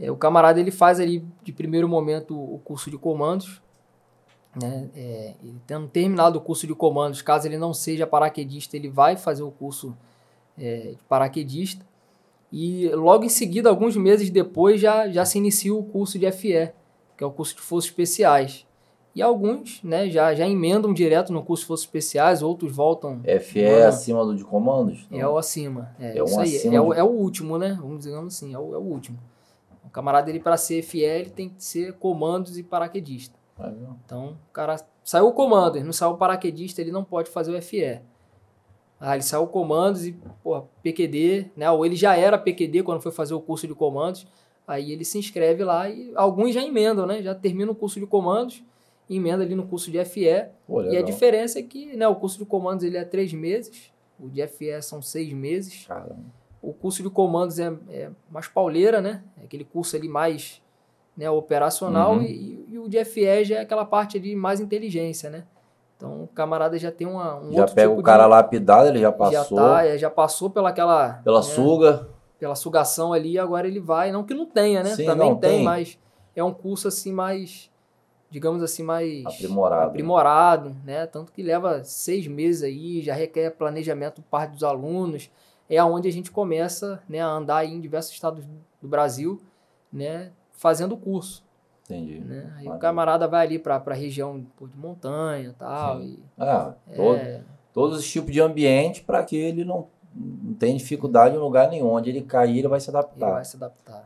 É, o camarada ele faz ali de primeiro momento o curso de comandos, né? É, ele tendo terminado o curso de comandos, caso ele não seja paraquedista, ele vai fazer o curso é, de paraquedista. E logo em seguida, alguns meses depois, já, já se inicia o curso de FE, que é o curso de Forças Especiais. E alguns né, já, já emendam direto no curso de Forças Especiais, outros voltam. FE é acima do de comandos? É o acima. É, é, um aí, acima é, é, o, é, o, último, né? Vamos dizer assim, é o, é o último. O camarada, ele para ser FL tem que ser comandos e paraquedista. então, o cara saiu o comando, não saiu o paraquedista, ele não pode fazer o FE. Ah, ele saiu comandos e, porra, PQD, né? Ou ele já era PQD quando foi fazer o curso de comandos. Aí ele se inscreve lá e alguns já emendam, né? Já termina o curso de comandos, emenda ali no curso de FE. Pô, e a diferença é que, né, o curso de comandos ele é três meses, o de FE são seis meses. Caramba. O curso de comandos é, é mais pauleira, né? aquele curso ali mais né, operacional uhum. e, e, o de FE já é aquela parte ali mais inteligência, né? Então o camarada já tem uma, um já pega tipo o cara lapidado, ele já passou. Já, tá, já passou pela aquela... Pela né, suga. Pela sugação ali agora ele vai. Não que não tenha, né? Sim, Também tem, tem, mas é um curso assim mais, digamos assim, mais... Aprimorado. Aprimorado, né? Tanto que leva seis meses aí, já requer planejamento por parte dos alunos é onde a gente começa né, a andar em diversos estados do Brasil, né, fazendo o curso. Entendi. Né? Aí o camarada vai ali para a região pô, de montanha tal, e tal. É, todo, é. todos os tipos de ambiente para que ele não, não tenha dificuldade em lugar nenhum. Onde ele cair, ele vai se adaptar. Ele vai se adaptar.